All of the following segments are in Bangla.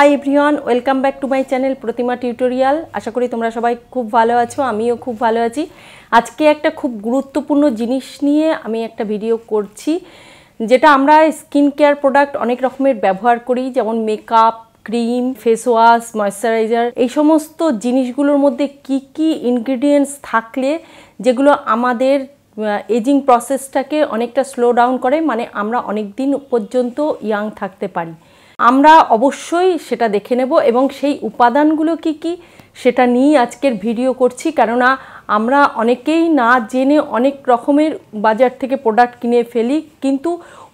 high everyone welcome back to my channel Pratima tutorial আশা করি তোমরা সবাই খুব ভালো আছো আমিও খুব ভালো আছি আজকে একটা খুব গুরুত্বপূর্ণ জিনিস নিয়ে আমি একটা ভিডিও করছি যেটা আমরা স্কিন কেয়ার প্রোডাক্ট অনেক রকমের ব্যবহার করি যেমন makeup cream face wash moisturiser এই সমস্ত জিনিসগুলোর মধ্যে কি কি ইনগ্রিডিয়েন্টস থাকলে যেগুলো আমাদের এজিং প্রসেসটাকে অনেকটা স্লো ডাউন করে মানে আমরা অনেক দিন পর্যন্ত ইয়াং থাকতে পারি আমরা অবশ্যই সেটা দেখে নেব এবং সেই উপাদানগুলো কি কি সেটা নিয়েই আজকের ভিডিও করছি কেননা আমরা অনেকেই না জেনে অনেক রকমের বাজার থেকে প্রোডাক্ট কিনে ফেলি কিন্তু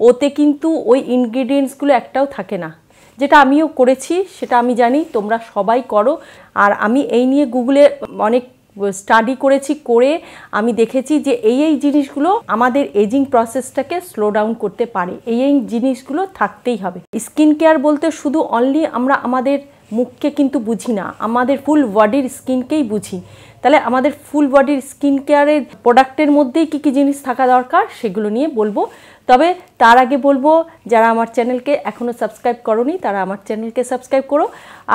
ওতে কিন্তু ওই ইনগ্রিডিয়েন্টসগুলো একটাও থাকে না যেটা আমিও করেছি সেটা আমি জানি তোমরা সবাই করো আর আমি এই নিয়ে গুগলে অনেক স্টাডি করেছি করে আমি দেখেছি যে এই এই জিনিসগুলো আমাদের এজিং প্রসেসটাকে স্লো ডাউন করতে পারে এই এই জিনিসগুলো থাকতেই হবে স্কিন কেয়ার বলতে শুধু অনলি আমরা আমাদের মুখকে কিন্তু বুঝি না আমাদের ফুল বডির স্কিনকেই বুঝি তাহলে আমাদের ফুল বডির স্কিন কেয়ারের প্রোডাক্টের মধ্যেই কী কী জিনিস থাকা দরকার সেগুলো নিয়ে বলবো তবে তার আগে বলবো যারা আমার চ্যানেলকে এখনও সাবস্ক্রাইব করো তারা আমার চ্যানেলকে সাবস্ক্রাইব করো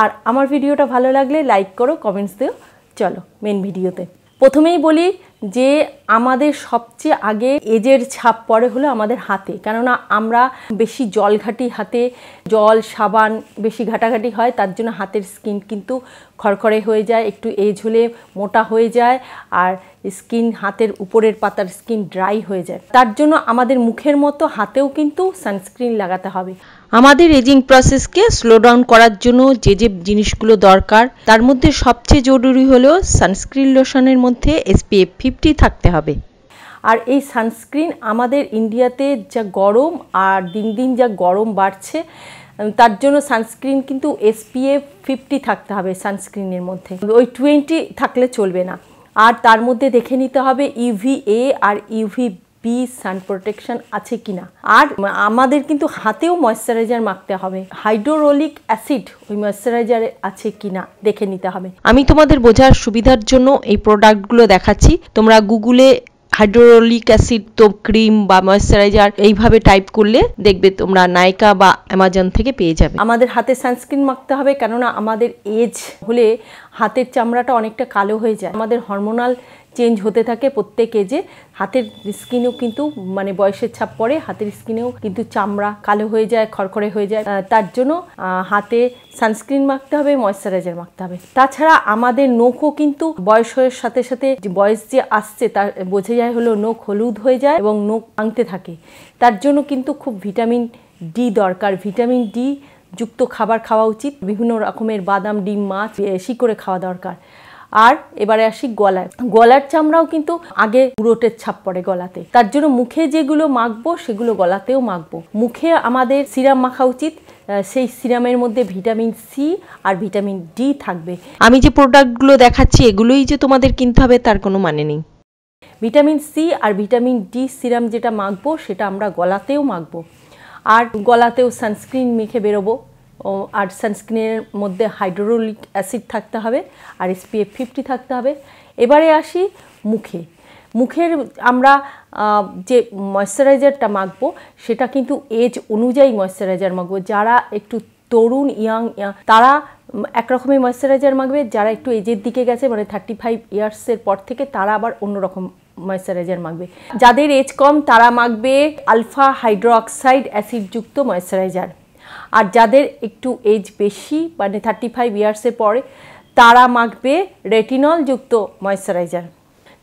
আর আমার ভিডিওটা ভালো লাগলে লাইক করো কমেন্টস দিও চলো মেন ভিডিওতে প্রথমেই বলি যে আমাদের সবচেয়ে আগে এজের ছাপ পড়ে হলো আমাদের হাতে কেননা আমরা বেশি জল ঘাটি হাতে জল সাবান বেশি ঘাটাঘাটি হয় তার জন্য হাতের স্কিন কিন্তু খড়খড়ে হয়ে যায় একটু এজ হলে মোটা হয়ে যায় আর স্কিন হাতের উপরের পাতার স্কিন ড্রাই হয়ে যায় তার জন্য আমাদের মুখের মতো হাতেও কিন্তু সানস্ক্রিন লাগাতে হবে আমাদের এজিং প্রসেসকে স্লো ডাউন করার জন্য যে যে জিনিসগুলো দরকার তার মধ্যে সবচেয়ে জরুরি হলো সানস্ক্রিন লোশনের মধ্যে এসপিএফ ফিফটি থাকতে হবে আর এই সানস্ক্রিন আমাদের ইন্ডিয়াতে যা গরম আর দিন দিন যা গরম বাড়ছে তার জন্য সানস্ক্রিন কিন্তু এসপিএফ ফিফটি থাকতে হবে সানস্ক্রিনের মধ্যে ওই টোয়েন্টি থাকলে চলবে না আর তার মধ্যে দেখে নিতে হবে ইউভি এ আর ইউভি পি সান প্রোটেকশন আছে কিনা আর আমাদের কিন্তু হাতেও ময়শ্চারাইজার মাখতে হবে হাইড্রোরোলিক অ্যাসিড ওই ময়শ্চারাইজারে আছে কিনা দেখে নিতে হবে আমি তোমাদের বোঝার সুবিধার জন্য এই প্রোডাক্টগুলো দেখাচ্ছি তোমরা গুগলে হাইড্রোরোলিক অ্যাসিড তো ক্রিম বা ময়শ্চারাইজার এইভাবে টাইপ করলে দেখবে তোমরা নাইকা বা অ্যামাজন থেকে পেয়ে যাবে আমাদের হাতে সানস্ক্রিন মাখতে হবে কেননা আমাদের এজ হলে হাতের চামড়াটা অনেকটা কালো হয়ে যায় আমাদের হরমোনাল চেঞ্জ হতে থাকে প্রত্যেক এজে হাতের স্কিনেও কিন্তু মানে বয়সের ছাপ পড়ে হাতের স্কিনেও কিন্তু চামড়া কালো হয়ে যায় খড়খড়ে হয়ে যায় তার জন্য হাতে সানস্ক্রিন মাখতে হবে ময়শ্চারাইজার মাখতে হবে তাছাড়া আমাদের নখও কিন্তু বয়সের সাথে সাথে বয়স যে আসছে তার বোঝা যায় হলো নখ হলুদ হয়ে যায় এবং নখ আঁকতে থাকে তার জন্য কিন্তু খুব ভিটামিন ডি দরকার ভিটামিন ডি যুক্ত খাবার খাওয়া উচিত বিভিন্ন রকমের বাদাম ডিম মাছ বেশি করে খাওয়া দরকার আর এবারে আসি গলার গলার চামড়াও কিন্তু আগে রোটের ছাপ পড়ে গলাতে তার জন্য মুখে যেগুলো মাখবো সেগুলো গলাতেও মাখবো মুখে আমাদের সিরাম মাখা উচিত সেই সিরামের মধ্যে ভিটামিন সি আর ভিটামিন ডি থাকবে আমি যে প্রোডাক্টগুলো দেখাচ্ছি এগুলোই যে তোমাদের কিনতে হবে তার কোনো মানে নেই ভিটামিন সি আর ভিটামিন ডি সিরাম যেটা মাখবো সেটা আমরা গলাতেও মাখবো আর গলাতেও সানস্ক্রিন মেখে বেরোবো ও আর সানস্ক্রিনের মধ্যে হাইড্রোলিক অ্যাসিড থাকতে হবে আর এসপিএফ ফিফটি থাকতে হবে এবারে আসি মুখে মুখের আমরা যে ময়শ্চারাইজারটা মাখবো সেটা কিন্তু এজ অনুযায়ী ময়শ্চারাইজার মাখবো যারা একটু তরুণ ইয়াং তারা একরকমের ময়শ্চারাইজার মাখবে যারা একটু এজের দিকে গেছে মানে থার্টি ফাইভ ইয়ার্সের পর থেকে তারা আবার অন্যরকম ময়শ্চারাইজার মাখবে যাদের এজ কম তারা মাখবে আলফা অক্সাইড অ্যাসিডযুক্ত ময়শ্চারাইজার আর যাদের একটু এজ বেশি মানে থার্টি ফাইভ ইয়ার্সে পরে তারা মাখবে রেটিনলযুক্ত ময়শ্চারাইজার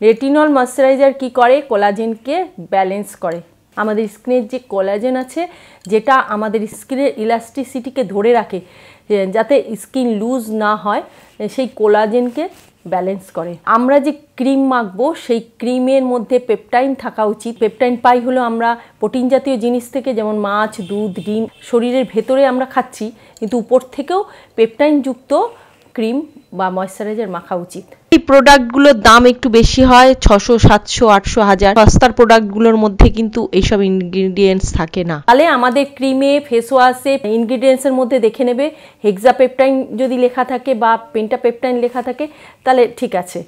রেটিনল ময়শ্চারাইজার কি করে কোলাজেনকে ব্যালেন্স করে আমাদের স্কিনের যে কোলাজেন আছে যেটা আমাদের স্কিনের ইলাস্টিসিটিকে ধরে রাখে যাতে স্কিন লুজ না হয় সেই কোলাজেনকে ব্যালেন্স করে আমরা যে ক্রিম মাখবো সেই ক্রিমের মধ্যে পেপটাইন থাকা উচিত পেপটাইন পাই হলো আমরা প্রোটিন জাতীয় জিনিস থেকে যেমন মাছ দুধ ডিম শরীরের ভেতরে আমরা খাচ্ছি কিন্তু উপর থেকেও পেপটাইন যুক্ত ক্রিম বা ময়শ্চারাইজার মাখা উচিত এই প্রোডাক্টগুলোর দাম একটু বেশি হয় ছশো সাতশো আটশো হাজার সস্তার প্রোডাক্টগুলোর মধ্যে কিন্তু এইসব ইনগ্রিডিয়েন্টস থাকে না তাহলে আমাদের ক্রিমে ফেস ওয়াশে ইনগ্রিডিয়েন্টসের মধ্যে দেখে নেবে হেক্সাপেপটাইন যদি লেখা থাকে বা পেন্টাপেপটাইন লেখা থাকে তাহলে ঠিক আছে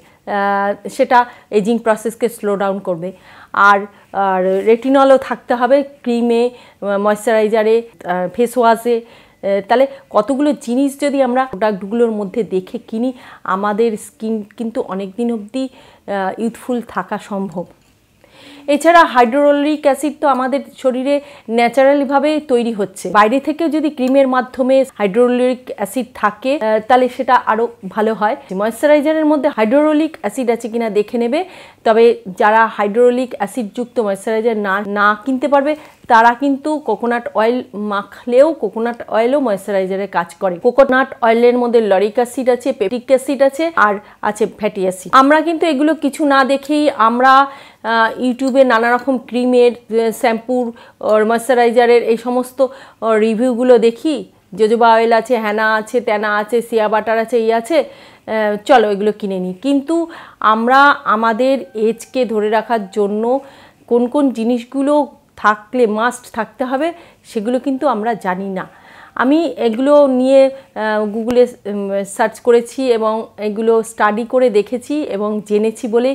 সেটা এজিং প্রসেসকে স্লো ডাউন করবে আর আর রেটিনলও থাকতে হবে ক্রিমে ময়শ্চারাইজারে ফেস ওয়াশে তাহলে কতগুলো জিনিস যদি আমরা প্রোডাক্টগুলোর মধ্যে দেখে কিনি আমাদের স্কিন কিন্তু অনেক দিন অবধি ইউথফুল থাকা সম্ভব এছাড়া হাইড্রোলিক অ্যাসিড তো আমাদের শরীরে ন্যাচারালিভাবে তৈরি হচ্ছে বাইরে থেকে যদি ক্রিমের মাধ্যমে হাইড্রোলিক অ্যাসিড থাকে তাহলে সেটা আরও ভালো হয় ময়শ্চারাইজারের মধ্যে হাইড্রোলিক অ্যাসিড আছে কিনা দেখে নেবে তবে যারা হাইড্রোলিক অ্যাসিডযুক্ত ময়শ্চারাইজার না না কিনতে পারবে তারা কিন্তু কোকোনাট অয়েল মাখলেও কোকোনাট অয়েলও ময়শ্চারাইজারে কাজ করে কোকোনাট অয়েলের মধ্যে লরিক অ্যাসিড আছে পেপটিক অ্যাসিড আছে আর আছে ফ্যাটি অ্যাসিড আমরা কিন্তু এগুলো কিছু না দেখেই আমরা ইউটিউবে নানা রকম ক্রিমের শ্যাম্পুর ময়শ্চারাইজারের এই সমস্ত রিভিউগুলো দেখি জোজোবা অয়েল আছে হ্যানা আছে ত্যানা আছে সিয়া বাটার আছে এই আছে চলো এগুলো কিনে নিই কিন্তু আমরা আমাদের এজকে ধরে রাখার জন্য কোন কোন জিনিসগুলো থাকলে মাস্ট থাকতে হবে সেগুলো কিন্তু আমরা জানি না আমি এগুলো নিয়ে গুগলে সার্চ করেছি এবং এগুলো স্টাডি করে দেখেছি এবং জেনেছি বলে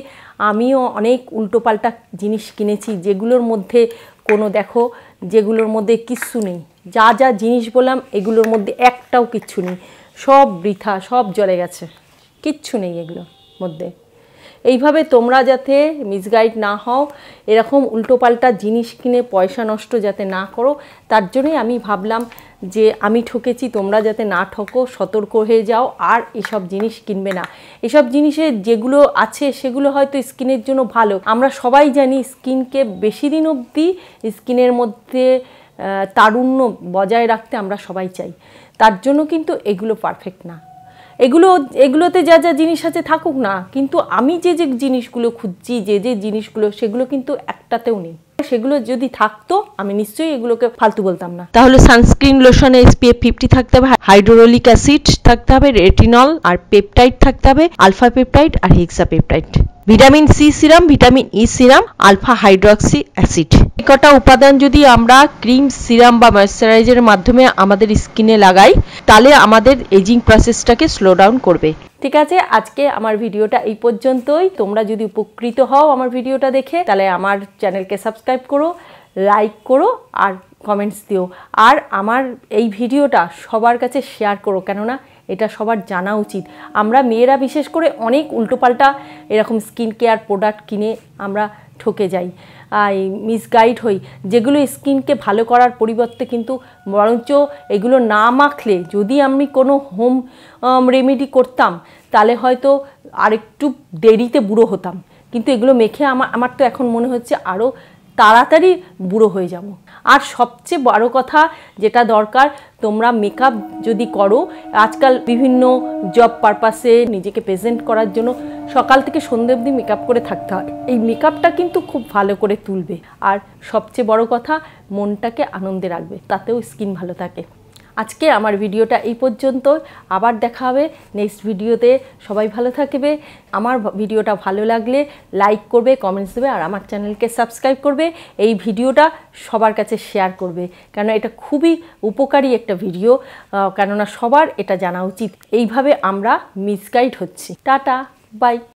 আমিও অনেক উল্টোপাল্টা জিনিস কিনেছি যেগুলোর মধ্যে কোনো দেখো যেগুলোর মধ্যে কিচ্ছু নেই যা যা জিনিস বললাম এগুলোর মধ্যে একটাও কিচ্ছু নেই সব বৃথা সব জলে গেছে কিচ্ছু নেই এগুলোর মধ্যে এইভাবে তোমরা যাতে মিসগাইড না হও এরকম উল্টোপাল্টা জিনিস কিনে পয়সা নষ্ট যাতে না করো তার জন্যই আমি ভাবলাম যে আমি ঠকেছি তোমরা যাতে না ঠকো সতর্ক হয়ে যাও আর এসব জিনিস কিনবে না এসব জিনিসে যেগুলো আছে সেগুলো হয়তো স্কিনের জন্য ভালো আমরা সবাই জানি স্কিনকে বেশি দিন অবধি স্কিনের মধ্যে তারুণ্য বজায় রাখতে আমরা সবাই চাই তার জন্য কিন্তু এগুলো পারফেক্ট না এগুলো এগুলোতে যা যা জিনিস আছে থাকুক না কিন্তু আমি যে যে জিনিসগুলো খুঁজছি যে যে জিনিসগুলো সেগুলো কিন্তু একটাতেও নেই সেগুলো যদি থাকতো আমি নিশ্চয়ই এগুলোকে ফালতু বলতাম না তাহলে সানস্ক্রিন লোশনে এসপিএফ ফিফটি থাকতে হবে হাইড্রোলিক অ্যাসিড থাকতে হবে রেটিনল আর পেপটাইড থাকতে হবে আলফা পেপটাইড আর hexa peptide vitamin C serum vitamin E serum alpha hydroxy acid এই কটা উপাদান যদি আমরা ক্রিম সিরাম বা ময়শ্চারাইজারের মাধ্যমে আমাদের স্কিনে লাগাই তাহলে আমাদের এজিং প্রসেসটাকে স্লো ডাউন করবে ঠিক আছে আজকে আমার ভিডিওটা এই পর্যন্তই তোমরা যদি উপকৃত হও আমার ভিডিওটা দেখে তাহলে আমার চ্যানেলকে সাবস্ক্রাইব করো লাইক করো আর কমেন্টস দিও আর আমার এই ভিডিওটা সবার কাছে শেয়ার করো কেননা এটা সবার জানা উচিত আমরা মেয়েরা বিশেষ করে অনেক উল্টোপাল্টা এরকম স্কিন কেয়ার প্রোডাক্ট কিনে আমরা ঠকে যাই মিসগাইড হই যেগুলো স্কিনকে ভালো করার পরিবর্তে কিন্তু বরঞ্চ এগুলো না মাখলে যদি আমি কোনো হোম রেমেডি করতাম তাহলে হয়তো আরেকটু দেরিতে বুড়ো হতাম কিন্তু এগুলো মেখে আমার আমার তো এখন মনে হচ্ছে আরও তাড়াতাড়ি বুড়ো হয়ে যাব আর সবচেয়ে বড় কথা যেটা দরকার তোমরা মেকআপ যদি করো আজকাল বিভিন্ন জব পারপাসে নিজেকে প্রেজেন্ট করার জন্য সকাল থেকে সন্ধে অবধি মেকআপ করে থাকতে হয় এই মেকআপটা কিন্তু খুব ভালো করে তুলবে আর সবচেয়ে বড় কথা মনটাকে আনন্দে রাখবে তাতেও স্কিন ভালো থাকে আজকে আমার ভিডিওটা এই পর্যন্ত আবার দেখা হবে নেক্সট ভিডিওতে সবাই ভালো থাকবে আমার ভিডিওটা ভালো লাগলে লাইক করবে কমেন্টস দেবে আর আমার চ্যানেলকে সাবস্ক্রাইব করবে এই ভিডিওটা সবার কাছে শেয়ার করবে কেন এটা খুবই উপকারী একটা ভিডিও কেননা সবার এটা জানা উচিত এইভাবে আমরা মিসগাইড হচ্ছি টাটা বাই